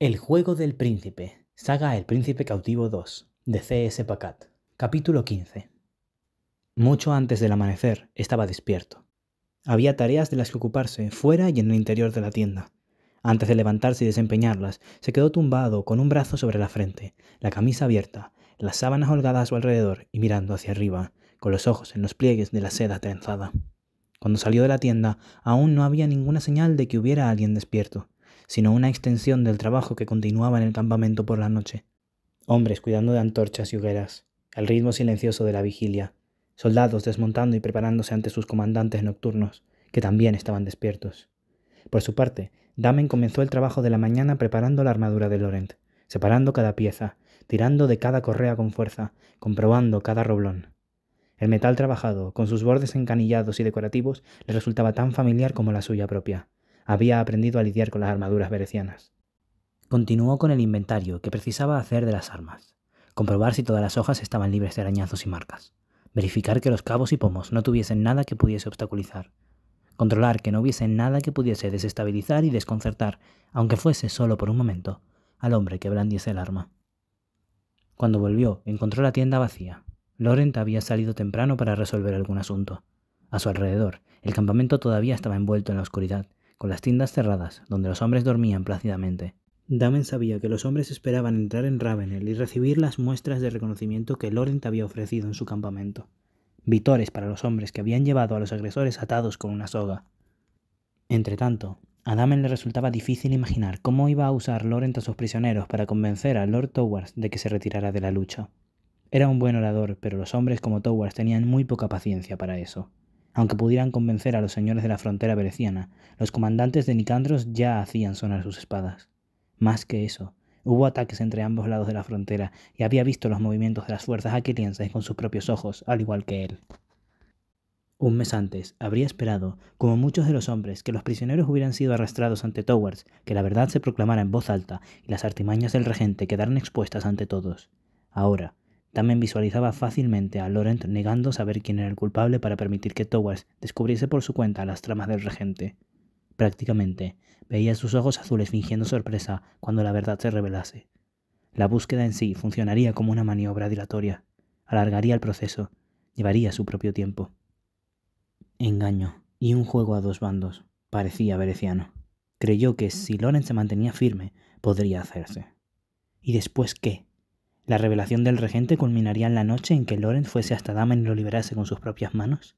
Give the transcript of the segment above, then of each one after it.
El juego del príncipe, saga El príncipe cautivo 2, de C.S. Pacat, capítulo 15. Mucho antes del amanecer estaba despierto. Había tareas de las que ocuparse fuera y en el interior de la tienda. Antes de levantarse y desempeñarlas, se quedó tumbado con un brazo sobre la frente, la camisa abierta, las sábanas holgadas a su alrededor y mirando hacia arriba, con los ojos en los pliegues de la seda trenzada. Cuando salió de la tienda, aún no había ninguna señal de que hubiera alguien despierto sino una extensión del trabajo que continuaba en el campamento por la noche. Hombres cuidando de antorchas y hogueras, el ritmo silencioso de la vigilia, soldados desmontando y preparándose ante sus comandantes nocturnos, que también estaban despiertos. Por su parte, Damen comenzó el trabajo de la mañana preparando la armadura de Lorent, separando cada pieza, tirando de cada correa con fuerza, comprobando cada roblón. El metal trabajado, con sus bordes encanillados y decorativos, le resultaba tan familiar como la suya propia había aprendido a lidiar con las armaduras verecianas. Continuó con el inventario que precisaba hacer de las armas, comprobar si todas las hojas estaban libres de arañazos y marcas, verificar que los cabos y pomos no tuviesen nada que pudiese obstaculizar, controlar que no hubiese nada que pudiese desestabilizar y desconcertar, aunque fuese solo por un momento, al hombre que brandiese el arma. Cuando volvió, encontró la tienda vacía. Laurent había salido temprano para resolver algún asunto. A su alrededor, el campamento todavía estaba envuelto en la oscuridad, con las tiendas cerradas, donde los hombres dormían plácidamente. Damen sabía que los hombres esperaban entrar en Ravenel y recibir las muestras de reconocimiento que Lorent había ofrecido en su campamento. Vitores para los hombres que habían llevado a los agresores atados con una soga. Entretanto, a Damen le resultaba difícil imaginar cómo iba a usar Laurent a sus prisioneros para convencer a Lord Towers de que se retirara de la lucha. Era un buen orador, pero los hombres como Towers tenían muy poca paciencia para eso aunque pudieran convencer a los señores de la frontera veneciana, los comandantes de Nicandros ya hacían sonar sus espadas. Más que eso, hubo ataques entre ambos lados de la frontera y había visto los movimientos de las fuerzas aquilienses con sus propios ojos, al igual que él. Un mes antes, habría esperado, como muchos de los hombres, que los prisioneros hubieran sido arrastrados ante Towers, que la verdad se proclamara en voz alta y las artimañas del regente quedaran expuestas ante todos. Ahora, también visualizaba fácilmente a Laurent negando saber quién era el culpable para permitir que Towers descubriese por su cuenta las tramas del regente. Prácticamente, veía sus ojos azules fingiendo sorpresa cuando la verdad se revelase. La búsqueda en sí funcionaría como una maniobra dilatoria, alargaría el proceso, llevaría su propio tiempo. Engaño y un juego a dos bandos, parecía Vereciano. Creyó que si Loren se mantenía firme, podría hacerse. ¿Y después qué? La revelación del regente culminaría en la noche en que Loren fuese hasta Damen y lo liberase con sus propias manos.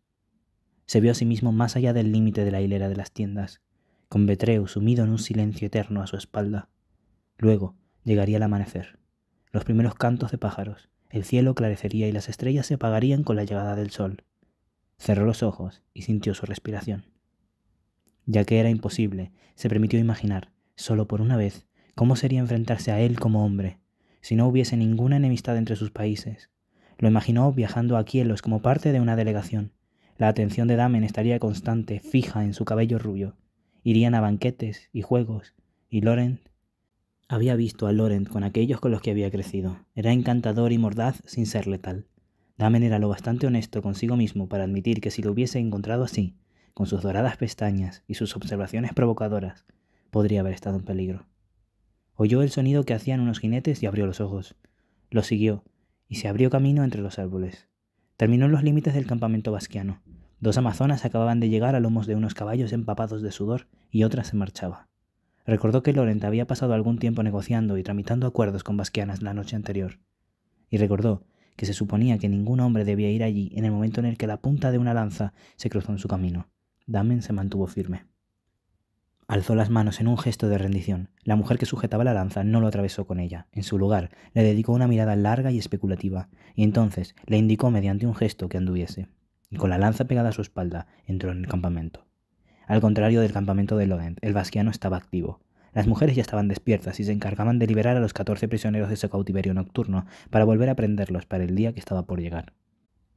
Se vio a sí mismo más allá del límite de la hilera de las tiendas, con Betreu sumido en un silencio eterno a su espalda. Luego llegaría el amanecer, los primeros cantos de pájaros, el cielo clarecería y las estrellas se apagarían con la llegada del sol. Cerró los ojos y sintió su respiración. Ya que era imposible, se permitió imaginar, solo por una vez, cómo sería enfrentarse a él como hombre, si no hubiese ninguna enemistad entre sus países. Lo imaginó viajando a Kielos como parte de una delegación. La atención de Damen estaría constante, fija en su cabello rubio. Irían a banquetes y juegos, y lorent Había visto a lorent con aquellos con los que había crecido. Era encantador y mordaz sin ser letal. Damen era lo bastante honesto consigo mismo para admitir que si lo hubiese encontrado así, con sus doradas pestañas y sus observaciones provocadoras, podría haber estado en peligro. Oyó el sonido que hacían unos jinetes y abrió los ojos. Lo siguió, y se abrió camino entre los árboles. Terminó en los límites del campamento basquiano. Dos amazonas acababan de llegar a lomos de unos caballos empapados de sudor y otra se marchaba. Recordó que Lorent había pasado algún tiempo negociando y tramitando acuerdos con basquianas la noche anterior. Y recordó que se suponía que ningún hombre debía ir allí en el momento en el que la punta de una lanza se cruzó en su camino. Damen se mantuvo firme. Alzó las manos en un gesto de rendición. La mujer que sujetaba la lanza no lo atravesó con ella. En su lugar, le dedicó una mirada larga y especulativa, y entonces le indicó mediante un gesto que anduviese. Y con la lanza pegada a su espalda, entró en el campamento. Al contrario del campamento de Lorent, el basquiano estaba activo. Las mujeres ya estaban despiertas y se encargaban de liberar a los catorce prisioneros de su cautiverio nocturno para volver a prenderlos para el día que estaba por llegar.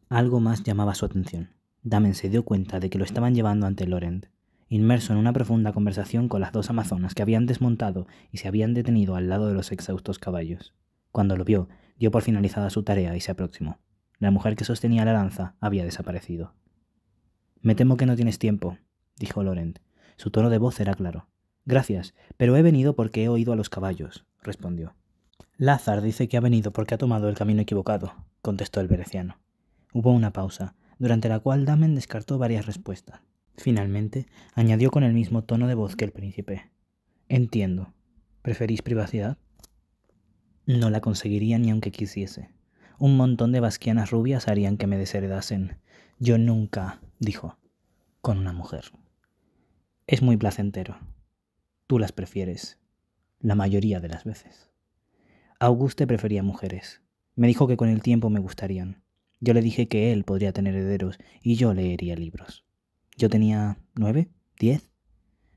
Algo más llamaba su atención. Damen se dio cuenta de que lo estaban llevando ante Lorent, inmerso en una profunda conversación con las dos amazonas que habían desmontado y se habían detenido al lado de los exhaustos caballos. Cuando lo vio, dio por finalizada su tarea y se aproximó. La mujer que sostenía la lanza había desaparecido. Me temo que no tienes tiempo, dijo Laurent. Su tono de voz era claro. Gracias, pero he venido porque he oído a los caballos, respondió. Lázar dice que ha venido porque ha tomado el camino equivocado, contestó el veneciano. Hubo una pausa, durante la cual Damen descartó varias respuestas. Finalmente, añadió con el mismo tono de voz que el príncipe. Entiendo. ¿Preferís privacidad? No la conseguiría ni aunque quisiese. Un montón de basquianas rubias harían que me desheredasen. Yo nunca, dijo, con una mujer. Es muy placentero. Tú las prefieres, la mayoría de las veces. Auguste prefería mujeres. Me dijo que con el tiempo me gustarían. Yo le dije que él podría tener herederos y yo leería libros. Yo tenía nueve, diez.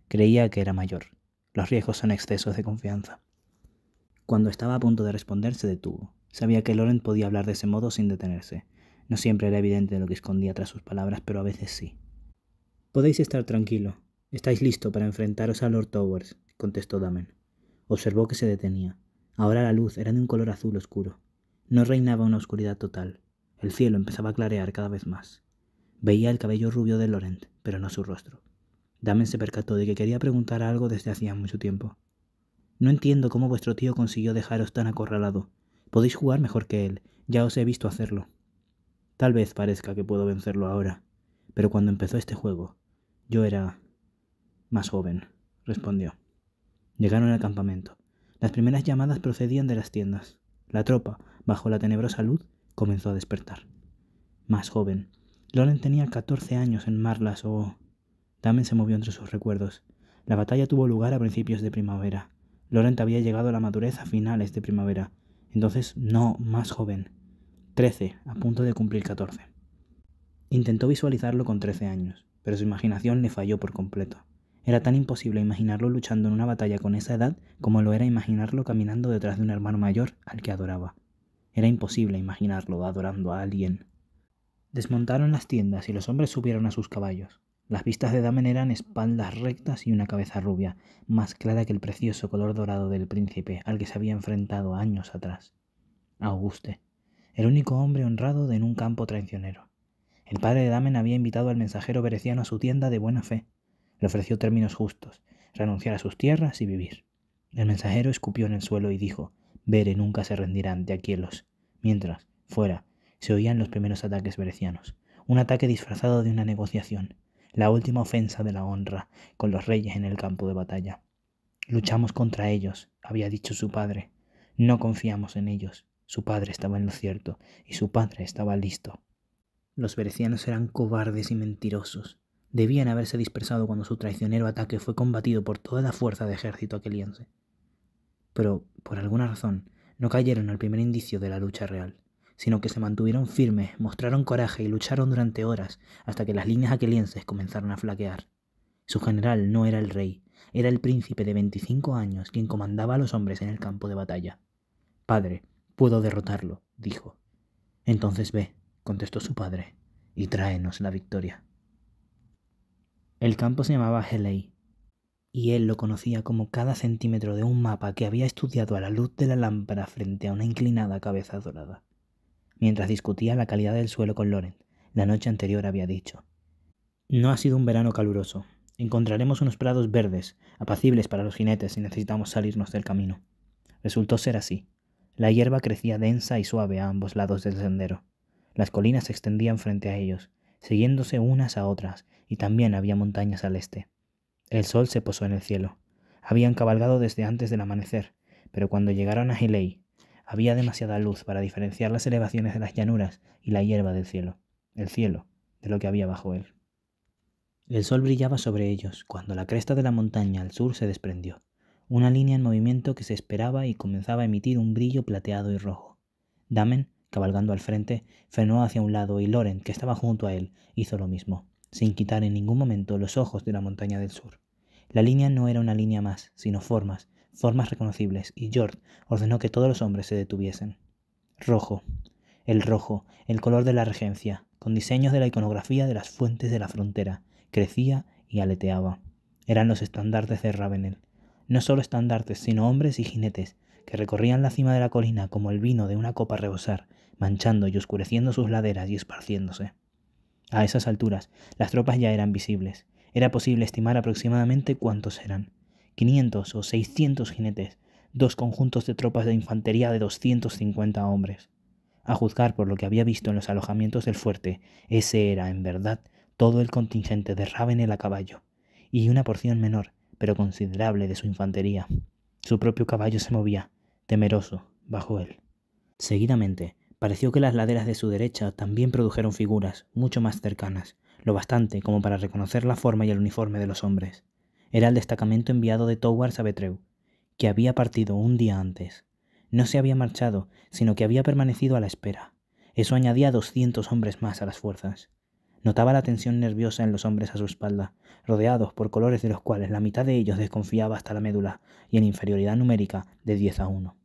Creía que era mayor. Los riesgos son excesos de confianza. Cuando estaba a punto de responder, se detuvo. Sabía que Loren podía hablar de ese modo sin detenerse. No siempre era evidente lo que escondía tras sus palabras, pero a veces sí. Podéis estar tranquilo. Estáis listo para enfrentaros a Lord Towers, contestó Damen. Observó que se detenía. Ahora la luz era de un color azul oscuro. No reinaba una oscuridad total. El cielo empezaba a clarear cada vez más. Veía el cabello rubio de Laurent, pero no su rostro. Damen se percató de que quería preguntar algo desde hacía mucho tiempo. No entiendo cómo vuestro tío consiguió dejaros tan acorralado. Podéis jugar mejor que él, ya os he visto hacerlo. Tal vez parezca que puedo vencerlo ahora, pero cuando empezó este juego, yo era más joven, respondió. Llegaron al campamento. Las primeras llamadas procedían de las tiendas. La tropa, bajo la tenebrosa luz, comenzó a despertar. Más joven, Loren tenía 14 años en Marlas o... Damen se movió entre sus recuerdos. La batalla tuvo lugar a principios de primavera. Loren había llegado a la madurez a finales de primavera, entonces no más joven. Trece, a punto de cumplir 14. Intentó visualizarlo con 13 años, pero su imaginación le falló por completo. Era tan imposible imaginarlo luchando en una batalla con esa edad como lo era imaginarlo caminando detrás de un hermano mayor al que adoraba. Era imposible imaginarlo adorando a alguien Desmontaron las tiendas y los hombres subieron a sus caballos. Las vistas de Damen eran espaldas rectas y una cabeza rubia, más clara que el precioso color dorado del príncipe al que se había enfrentado años atrás. Auguste, el único hombre honrado en un campo traicionero. El padre de Damen había invitado al mensajero vereciano a su tienda de buena fe. Le ofreció términos justos, renunciar a sus tierras y vivir. El mensajero escupió en el suelo y dijo, Bere nunca se rendirá ante los Mientras, fuera, se oían los primeros ataques verecianos, Un ataque disfrazado de una negociación, la última ofensa de la honra con los reyes en el campo de batalla. Luchamos contra ellos, había dicho su padre. No confiamos en ellos. Su padre estaba en lo cierto y su padre estaba listo. Los verecianos eran cobardes y mentirosos. Debían haberse dispersado cuando su traicionero ataque fue combatido por toda la fuerza de ejército aqueliense. Pero, por alguna razón, no cayeron al primer indicio de la lucha real sino que se mantuvieron firmes, mostraron coraje y lucharon durante horas hasta que las líneas aquelienses comenzaron a flaquear. Su general no era el rey, era el príncipe de 25 años quien comandaba a los hombres en el campo de batalla. Padre, puedo derrotarlo, dijo. Entonces ve, contestó su padre, y tráenos la victoria. El campo se llamaba Helei, y él lo conocía como cada centímetro de un mapa que había estudiado a la luz de la lámpara frente a una inclinada cabeza dorada mientras discutía la calidad del suelo con Loren. La noche anterior había dicho. No ha sido un verano caluroso. Encontraremos unos prados verdes, apacibles para los jinetes si necesitamos salirnos del camino. Resultó ser así. La hierba crecía densa y suave a ambos lados del sendero. Las colinas se extendían frente a ellos, siguiéndose unas a otras, y también había montañas al este. El sol se posó en el cielo. Habían cabalgado desde antes del amanecer, pero cuando llegaron a Hiley, había demasiada luz para diferenciar las elevaciones de las llanuras y la hierba del cielo, el cielo, de lo que había bajo él. El sol brillaba sobre ellos cuando la cresta de la montaña al sur se desprendió, una línea en movimiento que se esperaba y comenzaba a emitir un brillo plateado y rojo. Damen, cabalgando al frente, frenó hacia un lado y Loren, que estaba junto a él, hizo lo mismo, sin quitar en ningún momento los ojos de la montaña del sur. La línea no era una línea más, sino formas, formas reconocibles, y George ordenó que todos los hombres se detuviesen. Rojo. El rojo, el color de la regencia, con diseños de la iconografía de las fuentes de la frontera, crecía y aleteaba. Eran los estandartes de Ravenel. No solo estandartes, sino hombres y jinetes, que recorrían la cima de la colina como el vino de una copa rebosar, manchando y oscureciendo sus laderas y esparciéndose. A esas alturas, las tropas ya eran visibles. Era posible estimar aproximadamente cuántos eran. 500 o 600 jinetes, dos conjuntos de tropas de infantería de 250 hombres. A juzgar por lo que había visto en los alojamientos del fuerte, ese era, en verdad, todo el contingente de Ravenel a caballo, y una porción menor, pero considerable, de su infantería. Su propio caballo se movía, temeroso, bajo él. Seguidamente, pareció que las laderas de su derecha también produjeron figuras mucho más cercanas, lo bastante como para reconocer la forma y el uniforme de los hombres. Era el destacamento enviado de Towards a Betreu, que había partido un día antes. No se había marchado, sino que había permanecido a la espera. Eso añadía 200 hombres más a las fuerzas. Notaba la tensión nerviosa en los hombres a su espalda, rodeados por colores de los cuales la mitad de ellos desconfiaba hasta la médula y en inferioridad numérica de 10 a 1.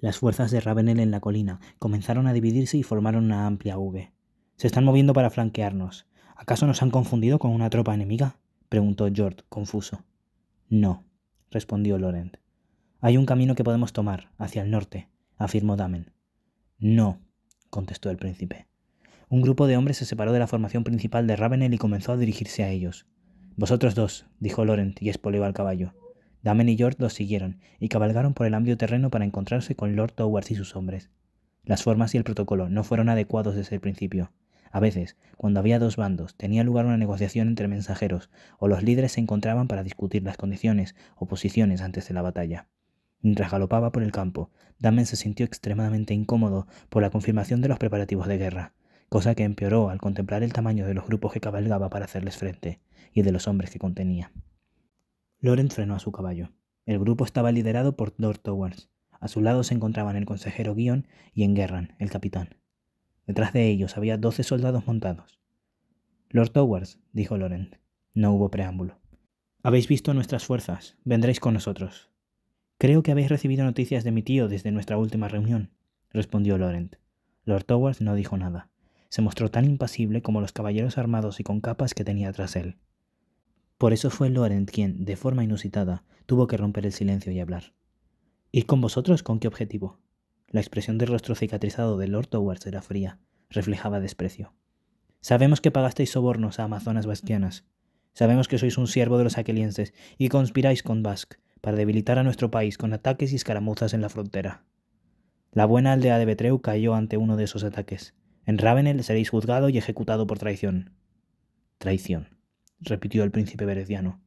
Las fuerzas de Ravenel en la colina comenzaron a dividirse y formaron una amplia V. Se están moviendo para flanquearnos. ¿Acaso nos han confundido con una tropa enemiga? preguntó George, confuso. No, respondió Laurent. Hay un camino que podemos tomar, hacia el norte, afirmó Damen. No, contestó el príncipe. Un grupo de hombres se separó de la formación principal de Ravenel y comenzó a dirigirse a ellos. Vosotros dos, dijo Laurent y espoleó al caballo. Damen y George los siguieron y cabalgaron por el amplio terreno para encontrarse con Lord Towers y sus hombres. Las formas y el protocolo no fueron adecuados desde el principio. A veces, cuando había dos bandos, tenía lugar una negociación entre mensajeros, o los líderes se encontraban para discutir las condiciones o posiciones antes de la batalla. Mientras galopaba por el campo, Damen se sintió extremadamente incómodo por la confirmación de los preparativos de guerra, cosa que empeoró al contemplar el tamaño de los grupos que cabalgaba para hacerles frente, y de los hombres que contenía. Loren frenó a su caballo. El grupo estaba liderado por Lord Towers. A su lado se encontraban el consejero Guion y Enguerran, el capitán. Detrás de ellos había doce soldados montados. Lord Towers, dijo Laurent. No hubo preámbulo. Habéis visto nuestras fuerzas. Vendréis con nosotros. Creo que habéis recibido noticias de mi tío desde nuestra última reunión, respondió Laurent. Lord Towers no dijo nada. Se mostró tan impasible como los caballeros armados y con capas que tenía tras él. Por eso fue Laurent quien, de forma inusitada, tuvo que romper el silencio y hablar. ¿Ir con vosotros con qué objetivo? La expresión del rostro cicatrizado del Lord Towers era fría, reflejaba desprecio. Sabemos que pagasteis sobornos a amazonas basquianas. Sabemos que sois un siervo de los aquelienses y conspiráis con Basque para debilitar a nuestro país con ataques y escaramuzas en la frontera. La buena aldea de Betreu cayó ante uno de esos ataques. En Ravenel seréis juzgado y ejecutado por traición. Traición, repitió el príncipe verediano.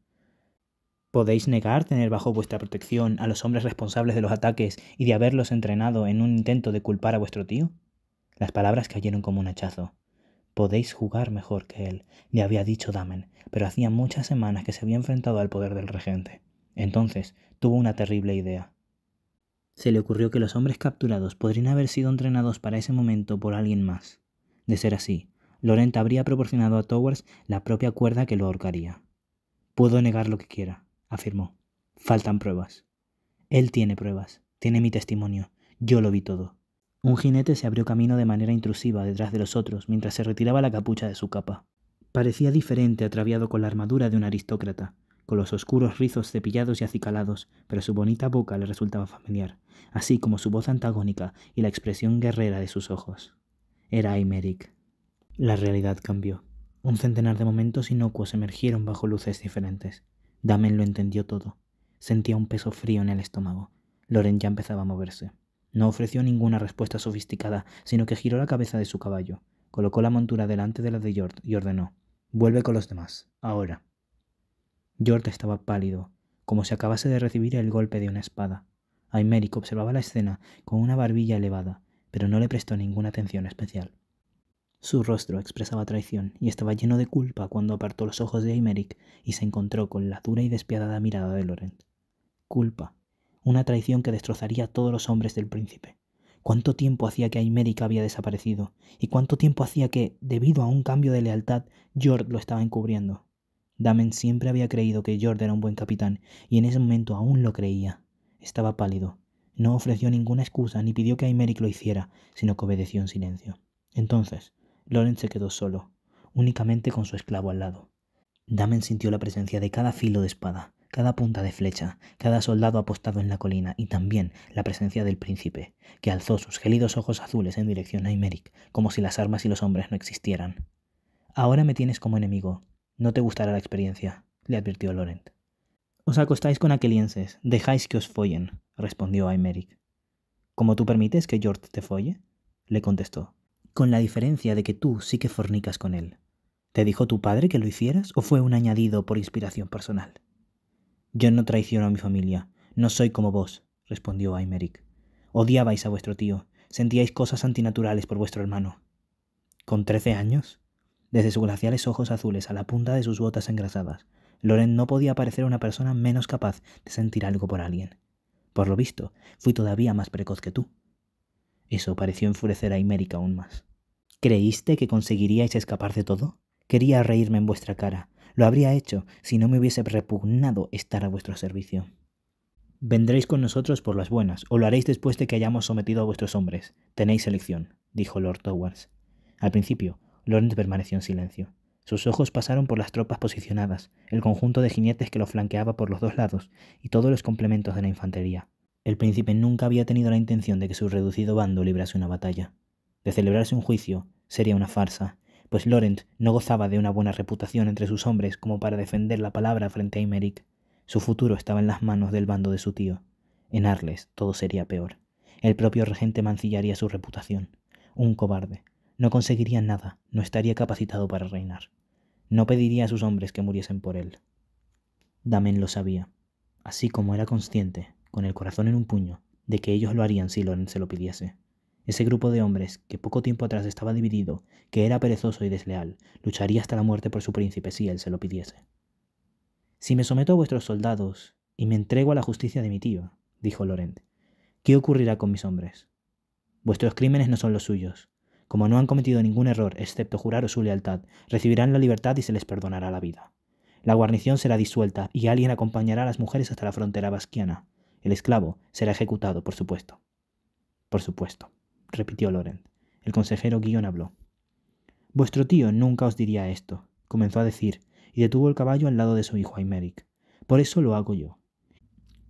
¿Podéis negar tener bajo vuestra protección a los hombres responsables de los ataques y de haberlos entrenado en un intento de culpar a vuestro tío? Las palabras cayeron como un hachazo. Podéis jugar mejor que él, le había dicho Damen, pero hacía muchas semanas que se había enfrentado al poder del regente. Entonces tuvo una terrible idea. Se le ocurrió que los hombres capturados podrían haber sido entrenados para ese momento por alguien más. De ser así, Lorenta habría proporcionado a Towers la propia cuerda que lo ahorcaría. Puedo negar lo que quiera, afirmó. Faltan pruebas. Él tiene pruebas, tiene mi testimonio. Yo lo vi todo. Un jinete se abrió camino de manera intrusiva detrás de los otros mientras se retiraba la capucha de su capa. Parecía diferente atraviado con la armadura de un aristócrata, con los oscuros rizos cepillados y acicalados, pero su bonita boca le resultaba familiar, así como su voz antagónica y la expresión guerrera de sus ojos. Era Aymeric. La realidad cambió. Un centenar de momentos inocuos emergieron bajo luces diferentes. Damen lo entendió todo. Sentía un peso frío en el estómago. Loren ya empezaba a moverse. No ofreció ninguna respuesta sofisticada, sino que giró la cabeza de su caballo, colocó la montura delante de la de Jord y ordenó: Vuelve con los demás, ahora. Jord estaba pálido, como si acabase de recibir el golpe de una espada. Aymeric observaba la escena con una barbilla elevada, pero no le prestó ninguna atención especial. Su rostro expresaba traición y estaba lleno de culpa cuando apartó los ojos de Aymeric y se encontró con la dura y despiadada mirada de Laurent. Culpa. Una traición que destrozaría a todos los hombres del príncipe. ¿Cuánto tiempo hacía que Aymeric había desaparecido? ¿Y cuánto tiempo hacía que, debido a un cambio de lealtad, Jord lo estaba encubriendo? Damen siempre había creído que Jord era un buen capitán, y en ese momento aún lo creía. Estaba pálido. No ofreció ninguna excusa ni pidió que Aymeric lo hiciera, sino que obedeció en silencio. Entonces, Loren se quedó solo, únicamente con su esclavo al lado. Damen sintió la presencia de cada filo de espada, cada punta de flecha, cada soldado apostado en la colina y también la presencia del príncipe, que alzó sus gélidos ojos azules en dirección a Imeric, como si las armas y los hombres no existieran. Ahora me tienes como enemigo. No te gustará la experiencia, le advirtió Laurent. Os acostáis con aquelienses, dejáis que os follen, respondió Aymeric. ¿Cómo tú permites que George te folle? le contestó con la diferencia de que tú sí que fornicas con él. ¿Te dijo tu padre que lo hicieras o fue un añadido por inspiración personal? Yo no traiciono a mi familia, no soy como vos, respondió Aymeric. Odiabais a vuestro tío, sentíais cosas antinaturales por vuestro hermano. ¿Con trece años? Desde sus glaciales ojos azules a la punta de sus botas engrasadas, Loren no podía parecer una persona menos capaz de sentir algo por alguien. Por lo visto, fui todavía más precoz que tú. Eso pareció enfurecer a Imérica aún más. ¿Creíste que conseguiríais escapar de todo? Quería reírme en vuestra cara. Lo habría hecho si no me hubiese repugnado estar a vuestro servicio. Vendréis con nosotros por las buenas, o lo haréis después de que hayamos sometido a vuestros hombres. Tenéis elección, dijo Lord Towers. Al principio, Lawrence permaneció en silencio. Sus ojos pasaron por las tropas posicionadas, el conjunto de jinetes que lo flanqueaba por los dos lados y todos los complementos de la infantería. El príncipe nunca había tenido la intención de que su reducido bando librase una batalla. De celebrarse un juicio, sería una farsa, pues Laurent no gozaba de una buena reputación entre sus hombres como para defender la palabra frente a Imeric. Su futuro estaba en las manos del bando de su tío. En Arles todo sería peor. El propio regente mancillaría su reputación. Un cobarde. No conseguiría nada, no estaría capacitado para reinar. No pediría a sus hombres que muriesen por él. Damen lo sabía. Así como era consciente con el corazón en un puño, de que ellos lo harían si Lorenz se lo pidiese. Ese grupo de hombres, que poco tiempo atrás estaba dividido, que era perezoso y desleal, lucharía hasta la muerte por su príncipe si él se lo pidiese. Si me someto a vuestros soldados y me entrego a la justicia de mi tío, dijo Lorenz—, ¿qué ocurrirá con mis hombres? Vuestros crímenes no son los suyos. Como no han cometido ningún error, excepto juraros su lealtad, recibirán la libertad y se les perdonará la vida. La guarnición será disuelta y alguien acompañará a las mujeres hasta la frontera basquiana. El esclavo será ejecutado, por supuesto. Por supuesto, repitió Laurent. El consejero Guion habló. Vuestro tío nunca os diría esto, comenzó a decir, y detuvo el caballo al lado de su hijo Aymeric. Por eso lo hago yo.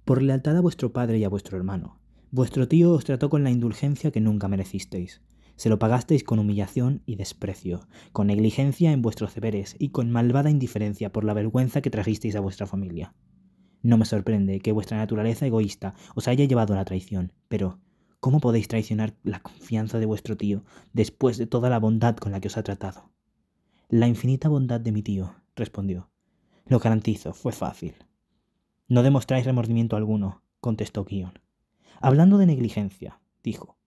Por lealtad a vuestro padre y a vuestro hermano. Vuestro tío os trató con la indulgencia que nunca merecisteis. Se lo pagasteis con humillación y desprecio, con negligencia en vuestros deberes y con malvada indiferencia por la vergüenza que trajisteis a vuestra familia. No me sorprende que vuestra naturaleza egoísta os haya llevado a la traición, pero ¿cómo podéis traicionar la confianza de vuestro tío después de toda la bondad con la que os ha tratado? La infinita bondad de mi tío, respondió. Lo garantizo, fue fácil. No demostráis remordimiento alguno, contestó Guion. Hablando de negligencia, dijo.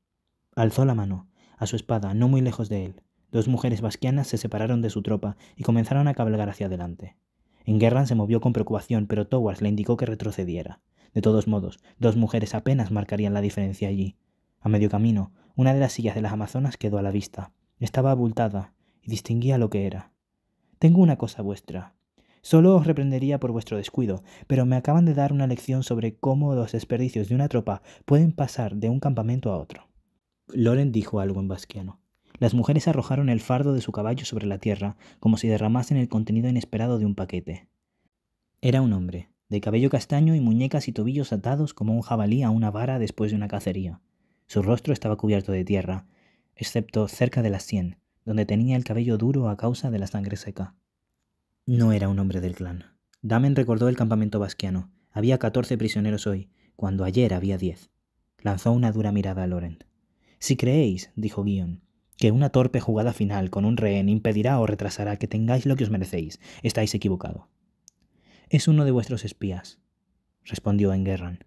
Alzó la mano, a su espada, no muy lejos de él. Dos mujeres basquianas se separaron de su tropa y comenzaron a cabalgar hacia adelante. Engerran se movió con preocupación, pero Towers le indicó que retrocediera. De todos modos, dos mujeres apenas marcarían la diferencia allí. A medio camino, una de las sillas de las Amazonas quedó a la vista. Estaba abultada y distinguía lo que era. Tengo una cosa vuestra. Solo os reprendería por vuestro descuido, pero me acaban de dar una lección sobre cómo los desperdicios de una tropa pueden pasar de un campamento a otro. Loren dijo algo en basquiano. Las mujeres arrojaron el fardo de su caballo sobre la tierra, como si derramasen el contenido inesperado de un paquete. Era un hombre, de cabello castaño y muñecas y tobillos atados como un jabalí a una vara después de una cacería. Su rostro estaba cubierto de tierra, excepto cerca de las sien, donde tenía el cabello duro a causa de la sangre seca. No era un hombre del clan. Damen recordó el campamento basquiano. Había catorce prisioneros hoy, cuando ayer había diez. Lanzó una dura mirada a Laurent. Si creéis, dijo Guion, que una torpe jugada final con un rehén impedirá o retrasará que tengáis lo que os merecéis. Estáis equivocado. Es uno de vuestros espías, respondió Enguerran.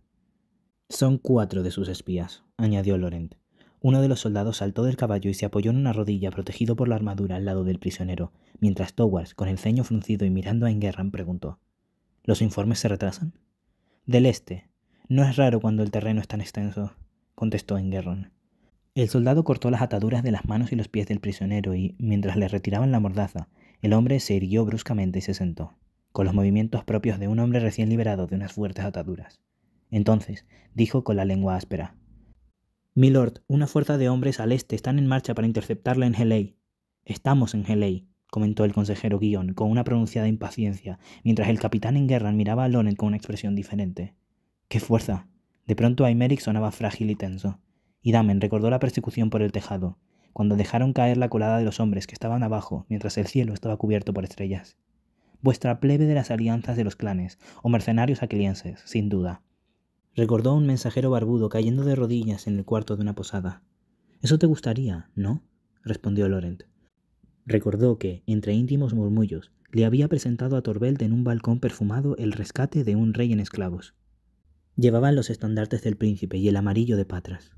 Son cuatro de sus espías, añadió Laurent. Uno de los soldados saltó del caballo y se apoyó en una rodilla protegido por la armadura al lado del prisionero, mientras Towers, con el ceño fruncido y mirando a Enguerran, preguntó. ¿Los informes se retrasan? Del este. No es raro cuando el terreno es tan extenso, contestó Enguerran. El soldado cortó las ataduras de las manos y los pies del prisionero y, mientras le retiraban la mordaza, el hombre se irguió bruscamente y se sentó, con los movimientos propios de un hombre recién liberado de unas fuertes ataduras. Entonces, dijo con la lengua áspera, Milord, una fuerza de hombres al este están en marcha para interceptarla en Heley. Estamos en Heley, comentó el consejero Guion con una pronunciada impaciencia, mientras el capitán en guerra miraba a Lonen con una expresión diferente. ¡Qué fuerza! De pronto Aymeric sonaba frágil y tenso y Damen recordó la persecución por el tejado, cuando dejaron caer la colada de los hombres que estaban abajo, mientras el cielo estaba cubierto por estrellas. Vuestra plebe de las alianzas de los clanes, o mercenarios aquilienses, sin duda. Recordó un mensajero barbudo cayendo de rodillas en el cuarto de una posada. Eso te gustaría, ¿no? respondió Laurent. Recordó que, entre íntimos murmullos, le había presentado a Torbelt en un balcón perfumado el rescate de un rey en esclavos. Llevaban los estandartes del príncipe y el amarillo de Patras.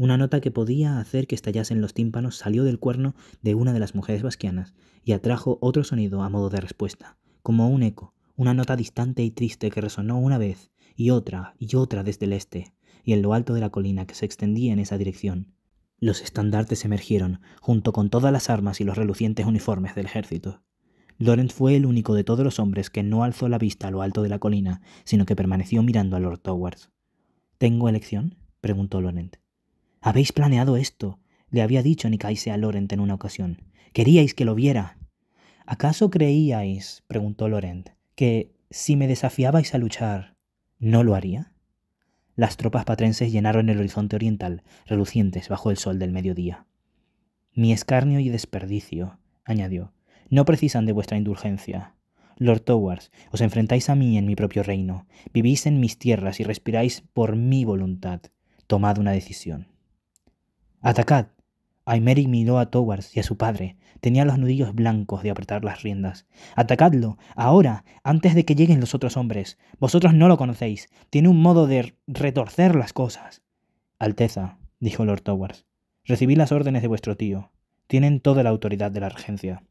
Una nota que podía hacer que estallasen los tímpanos salió del cuerno de una de las mujeres basquianas y atrajo otro sonido a modo de respuesta, como un eco, una nota distante y triste que resonó una vez y otra y otra desde el este y en lo alto de la colina que se extendía en esa dirección. Los estandartes emergieron, junto con todas las armas y los relucientes uniformes del ejército. Lorenz fue el único de todos los hombres que no alzó la vista a lo alto de la colina, sino que permaneció mirando a Lord Towers. ¿Tengo elección? preguntó Laurent. Habéis planeado esto, le había dicho Nicaise a Lorent en una ocasión. Queríais que lo viera. ¿Acaso creíais, preguntó Lorent, que si me desafiabais a luchar, no lo haría? Las tropas patrenses llenaron el horizonte oriental, relucientes bajo el sol del mediodía. Mi escarnio y desperdicio, añadió, no precisan de vuestra indulgencia. Lord Towers, os enfrentáis a mí en mi propio reino, vivís en mis tierras y respiráis por mi voluntad. Tomad una decisión. ¡Atacad! Aymeric miró a Towers y a su padre. Tenía los nudillos blancos de apretar las riendas. ¡Atacadlo! ¡Ahora! Antes de que lleguen los otros hombres. Vosotros no lo conocéis. Tiene un modo de retorcer las cosas. Alteza, dijo Lord Towers, recibí las órdenes de vuestro tío. Tienen toda la autoridad de la regencia.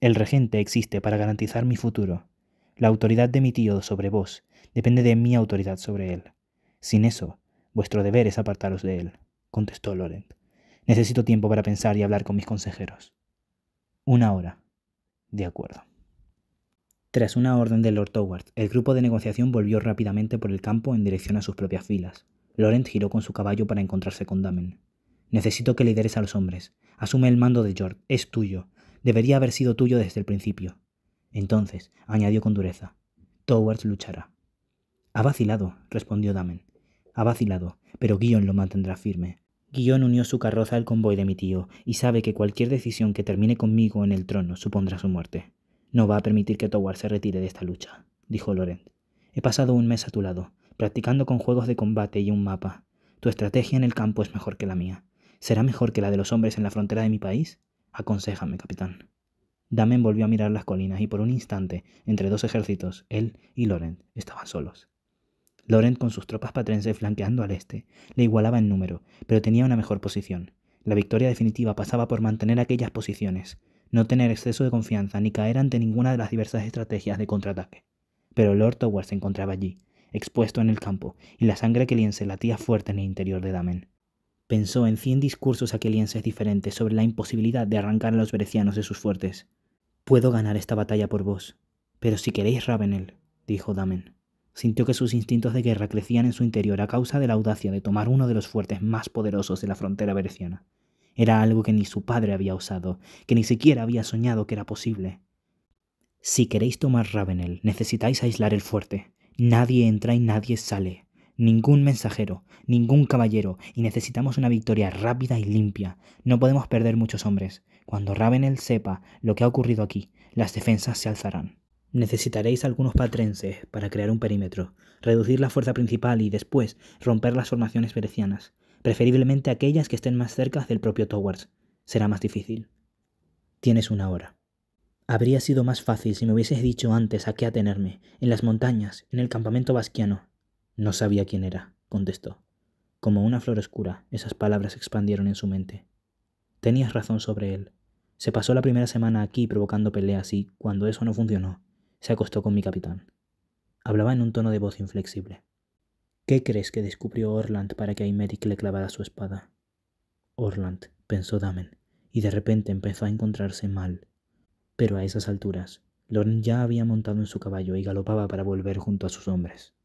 El regente existe para garantizar mi futuro. La autoridad de mi tío sobre vos depende de mi autoridad sobre él. Sin eso, vuestro deber es apartaros de él contestó Laurent. Necesito tiempo para pensar y hablar con mis consejeros. Una hora. De acuerdo. Tras una orden de Lord Howard, el grupo de negociación volvió rápidamente por el campo en dirección a sus propias filas. Laurent giró con su caballo para encontrarse con Damen. Necesito que lideres a los hombres. Asume el mando de George. Es tuyo. Debería haber sido tuyo desde el principio. Entonces, añadió con dureza, Towards luchará. Ha vacilado, respondió Damen. Ha vacilado, pero Guion lo mantendrá firme. Guion unió su carroza al convoy de mi tío y sabe que cualquier decisión que termine conmigo en el trono supondrá su muerte. No va a permitir que Towar se retire de esta lucha, dijo Laurent. He pasado un mes a tu lado, practicando con juegos de combate y un mapa. Tu estrategia en el campo es mejor que la mía. ¿Será mejor que la de los hombres en la frontera de mi país? Aconséjame, capitán. Damen volvió a mirar las colinas y por un instante, entre dos ejércitos, él y Laurent estaban solos. Laurent con sus tropas patrenses flanqueando al este le igualaba en número, pero tenía una mejor posición. La victoria definitiva pasaba por mantener aquellas posiciones, no tener exceso de confianza ni caer ante ninguna de las diversas estrategias de contraataque. Pero Lord Towers se encontraba allí, expuesto en el campo, y la sangre aqueliense latía fuerte en el interior de Damen. Pensó en cien discursos aquelienses diferentes sobre la imposibilidad de arrancar a los berecianos de sus fuertes. Puedo ganar esta batalla por vos, pero si queréis Ravenel, dijo Damen, Sintió que sus instintos de guerra crecían en su interior a causa de la audacia de tomar uno de los fuertes más poderosos de la frontera veneciana. Era algo que ni su padre había usado, que ni siquiera había soñado que era posible. Si queréis tomar Ravenel, necesitáis aislar el fuerte. Nadie entra y nadie sale ningún mensajero, ningún caballero, y necesitamos una victoria rápida y limpia. No podemos perder muchos hombres. Cuando Ravenel sepa lo que ha ocurrido aquí, las defensas se alzarán. Necesitaréis algunos patrenses para crear un perímetro, reducir la fuerza principal y después romper las formaciones venecianas, preferiblemente aquellas que estén más cerca del propio Towers. Será más difícil. Tienes una hora. Habría sido más fácil si me hubieses dicho antes a qué atenerme, en las montañas, en el campamento basquiano. No sabía quién era, contestó. Como una flor oscura, esas palabras expandieron en su mente. Tenías razón sobre él. Se pasó la primera semana aquí provocando peleas y, cuando eso no funcionó, se acostó con mi capitán. Hablaba en un tono de voz inflexible. ¿Qué crees que descubrió Orland para que Aymeric le clavara su espada? Orland, pensó Damen, y de repente empezó a encontrarse mal. Pero a esas alturas, Loren ya había montado en su caballo y galopaba para volver junto a sus hombres.